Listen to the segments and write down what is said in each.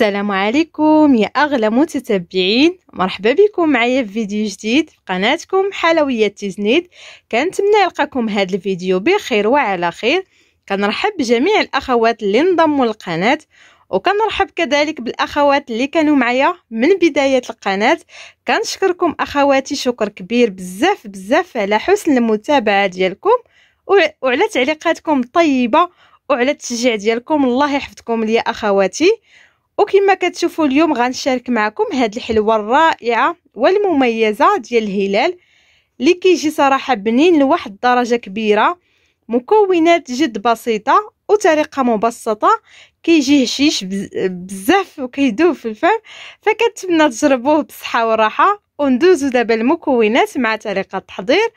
السلام عليكم يا اغلى متتبعين مرحبا بكم معايا في فيديو جديد في قناتكم حلويات تزنيد كنتمنى يلقاكم هذا الفيديو بخير وعلى خير كنرحب بجميع الاخوات اللي انضموا للقناه وكنرحب كذلك بالاخوات اللي كانوا معايا من بدايه القناه كنشكركم اخواتي شكر كبير بزاف بزاف على حسن المتابعه ديالكم وعلى تعليقاتكم الطيبه وعلى التشجيع ديالكم الله يحفظكم ليا اخواتي وكما كتشوفوا اليوم غنشارك معكم هاد الحلوه الرائعه والمميزه ديال الهلال اللي كيجي صراحه بنين لواحد الدرجه كبيره مكونات جد بسيطه وطريقه مبسطه كيجي هشيش بزاف وكيدوب في الفم فكنتمنى تجربوه بصحه وراحه وندوزو دابا المكونات مع طريقه التحضير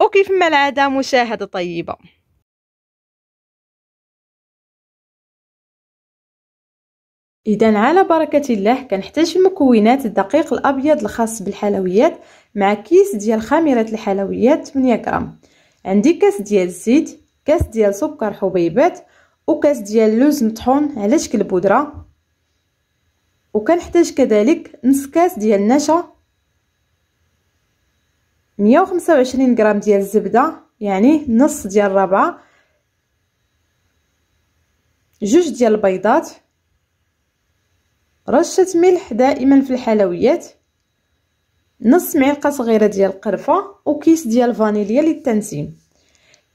وكيف ما العاده مشاهده طيبه اذا على بركة الله كنحتاج المكونات الدقيق الأبيض الخاص بالحلويات مع كيس ديال خميرة الحلويات 8 غرام عندي كاس ديال الزيت كاس ديال سكر حبيبات وكاس ديال اللوز مطحون على شكل بودرة وكنحتاج كذلك نص كاس ديال النشا 125 غرام ديال الزبدة يعني نص ديال ربعه جوج ديال البيضات رشة ملح دائما في الحلويات نص معلقة صغيرة ديال القرفة وكيس ديال الفانيليا للتنسيم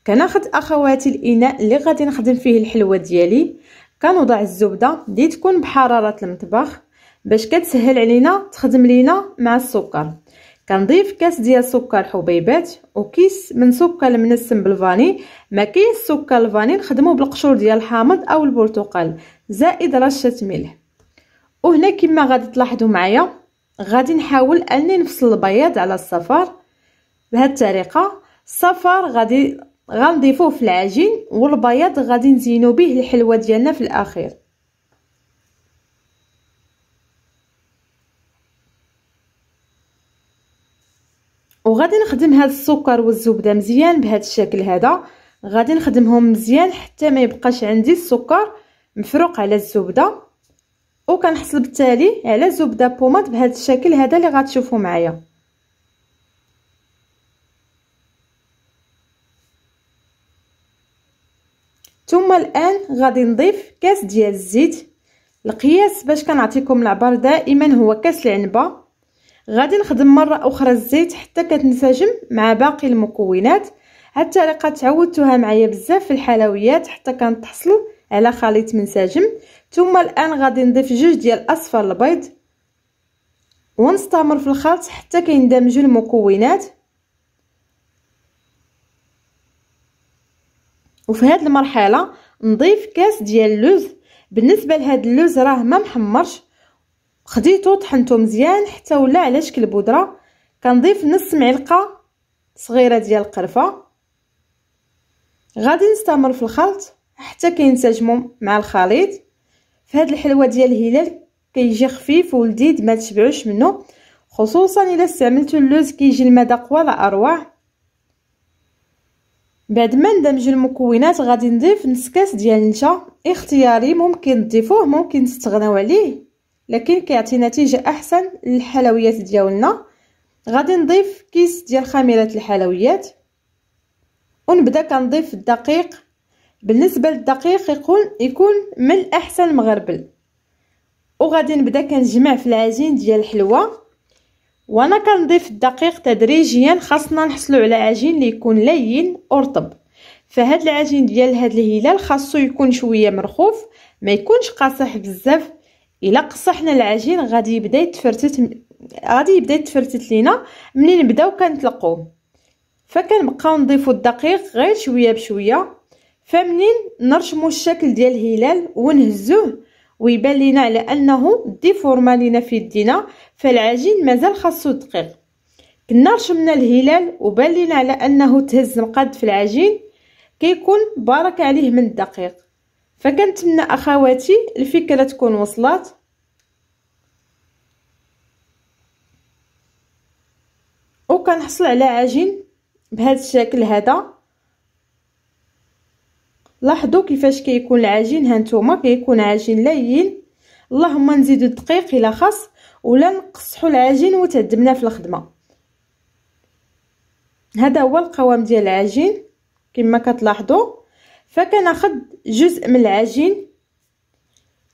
كناخد اخواتي الاناء اللي غادي نخدم فيه الحلوى ديالي كنوضع الزبده اللي تكون بحراره المطبخ باش كتسهل علينا تخدم لينا مع السكر كنضيف كاس ديال سكر حبيبات وكيس من سكر المنسم بالفاني ما كاين السكر الفاني نخدمو بالقشور ديال الحامض او البرتقال زائد رشه ملح وهنا كما غادي تلاحظوا معايا غادي نحاول اني نفصل البياض على الصفار بهذه الطريقه الصفار غادي غنضيفوه في العجين والبياض غادي نزينو به الحلوه ديالنا في الاخير وغادي نخدم هذا السكر والزبده مزيان بهذا الشكل هذا غادي نخدمهم مزيان حتى ما يبقاش عندي السكر مفروق على الزبده وكنحصل بالتالي على زبده بوماد بهذا الشكل هذا اللي غتشوفوا معايا ثم الان غادي نضيف كاس ديال الزيت القياس باش كنعطيكم العبار دائما هو كاس العنبه غادي نخدم مره اخرى الزيت حتى كتنسجم مع باقي المكونات هاد الطريقه تعودتوها معايا بزاف في الحلويات حتى كنتحصلوا على خليط منسجم ثم الان غادي نضيف جوج ديال اصفر البيض ونستمر في الخلط حتى كيندمجوا المكونات وفي هذه المرحله نضيف كاس ديال اللوز بالنسبه لهذا اللوز راه ما محمرش خديته طحنته مزيان حتى ولا على شكل بودره كنضيف نص معلقه صغيره ديال القرفه غادي نستمر في الخلط حتى كينسجموا مع الخليط فهاد الحلوه الحلوى ديال الهلال كيجي خفيف ولذيذ ما تشبعوش منه خصوصا الا استعملتوا اللوز كيجي المذاق ولا اروع بعد ما ندمج المكونات غادي نضيف نص كاس ديال النشا اختياري ممكن تضيفوه ممكن تستغناو عليه لكن كيعطي نتيجه احسن للحلويات ديالنا غادي نضيف كيس ديال خميره الحلويات ونبدا كنضيف الدقيق بالنسبه للدقيق يكون يكون من الاحسن مغربل وغادي نبدا كنجمع في العجين ديال الحلوه وانا كنضيف الدقيق تدريجيا خاصنا نحصلوا على عجين اللي يكون لين ورطب فهاد العجين ديال هاد الهلال خاصو يكون شويه مرخوف ما يكونش قاصح بزاف الا قصحنا العجين غادي يبدا يتفرتت غادي يبدا يتفرتت لينا ملي نبداو كنطلقوه فكنبقاو نضيفو الدقيق غير شويه بشويه فمنين نرسموا الشكل ديال الهلال ونهزوه ويبان لينا على انه ديفورما لينا في يدينا فالعجين مازال خاصو دقيق كنا رسمنا الهلال وبان لينا على انه تهز مقاد في العجين كيكون بارك عليه من الدقيق فكنتمنى اخواتي الفكره تكون وصلات وكنحصل على عجين بهذا الشكل هذا لاحظوا كيفاش كيكون العجين هانتوما كيكون عجين لين اللهم نزيدو الدقيق الا خاص ولا نقصحو العجين وتعذبنا في الخدمه هذا هو القوام ديال العجين كما كتلاحظوا فكناخذ جزء من العجين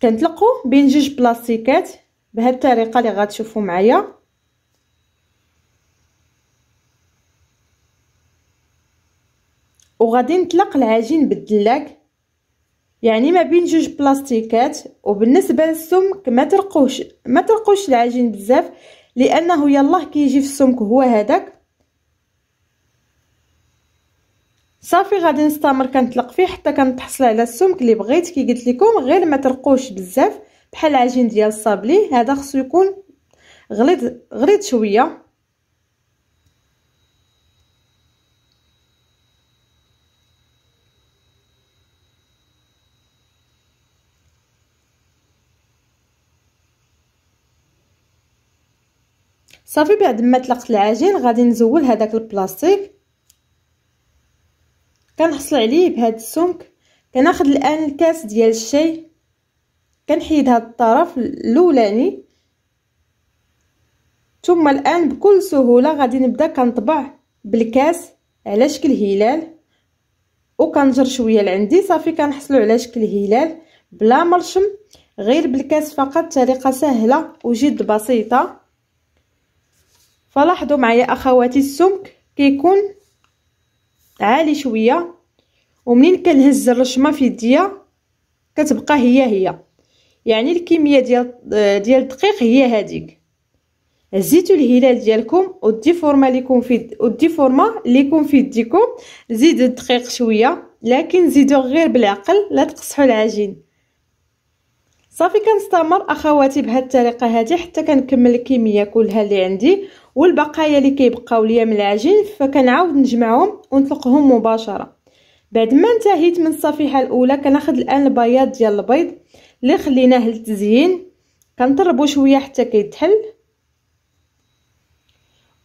كنطلقوه بين جوج بلاستيكات بهذه الطريقه اللي غتشوفوا معايا وغادي نطلق العجين بالدلاك يعني ما بين جوج بلاستيكات وبالنسبه للسمك ما ترقوش ما ترقوش العجين بزاف لانه يلاه كيجي في السمك هو هذاك صافي غادي نستمر كنطلق فيه حتى كنتحصل على السمك اللي بغيت كي قلت لكم غير ما ترقوش بزاف بحال العجين ديال الصابلي هذا خصو يكون غليظ غليظ شويه صافي بعد ما طلقت العجين غادي نزول هذاك البلاستيك كنحصل عليه بهذا السمك كناخذ الان الكاس ديال الشاي كنحيد هذا الطرف الاولاني ثم الان بكل سهوله غادي نبدا كنطبع بالكاس على شكل هلال وكنجر شويه لعندي صافي كنحصلوا على شكل هلال بلا مرشم غير بالكاس فقط طريقه سهله وجد بسيطه فلاحظوا معايا اخواتي السمك كيكون عالي شويه ومنين كنهز الرشمه في يديا كتبقى هي هي يعني الكميه ديال آه، ديال الدقيق هي هذيك هزيتو الهلال ديالكم ودي فورما ليكم في ودي فورما ليكم في يديكم زيدو الدقيق شويه لكن زيدو غير بالعقل لا تقصحوا العجين صافي كنستمر اخواتي بهاد الطريقه هادي حتى كنكمل الكميه كلها اللي عندي والبقايا اللي كيبقاو ليا من العجين فكنعاود نجمعهم ونطلقهم مباشره بعد ما انتهيت من الصفيحه الاولى كناخذ الان البياض ديال البيض اللي خليناه للتزيين كنطربو شويه حتى كيتحل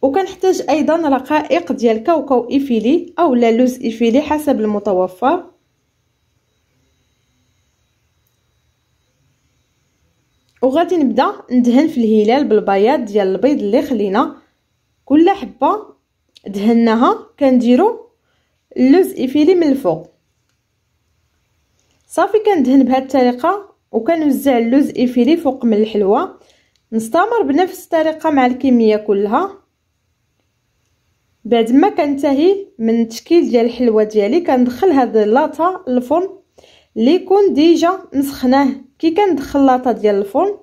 وكنحتاج ايضا رقائق ديال كاوكاو ايفيلي اولا لوز ايفيلي حسب المتوفر وغادي نبدا ندهن في الهلال بالبياض ديال البيض اللي خلينا كل حبه دهناها كنديرو اللوز ايفيلي من الفوق صافي كندهن بهذه الطريقه وكنوزع اللوز ايفيلي فوق من الحلوه نستمر بنفس الطريقه مع الكميه كلها بعد ما كنتهي من التشكيل ديال الحلوه ديالي كندخل هذه اللاطه للفرن اللي يكون ديجا مسخناه كي كندخل لاطا ديال الفرن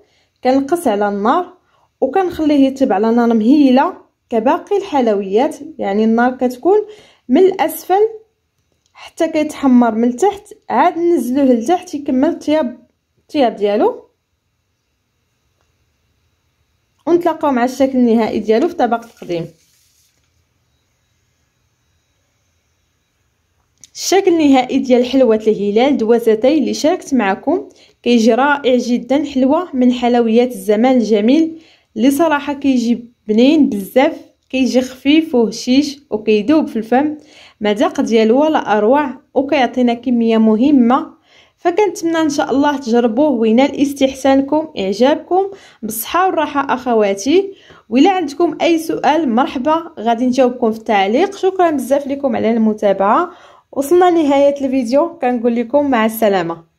كنقص على النار وكنخليه يطيب على نار مهيله كباقي الحلويات يعني النار كتكون من الاسفل حتى كيتحمر من التحت عاد نزلوه لتحت يكمل الطياب الطياب ديالو ونتلاقاو مع الشكل النهائي ديالو في طبق القديم الشكل النهائي ديال حلوه الهلال دوزتي اللي شاركت معكم كيجي رائع جدا حلوه من حلويات الزمان الجميل اللي صراحه كيجي بنين بزاف كيجي خفيف وهشيش وكيدوب في الفم مذاق ديالو ولا اروع وكيعطينا كميه مهمه فكنتمنى ان شاء الله تجربوه وينال استحسانكم اعجابكم بالصحه والراحه اخواتي ولا عندكم اي سؤال مرحبا غادي نجاوبكم في التعليق شكرا بزاف لكم على المتابعه وصلنا لنهايه الفيديو كنقول لكم مع السلامه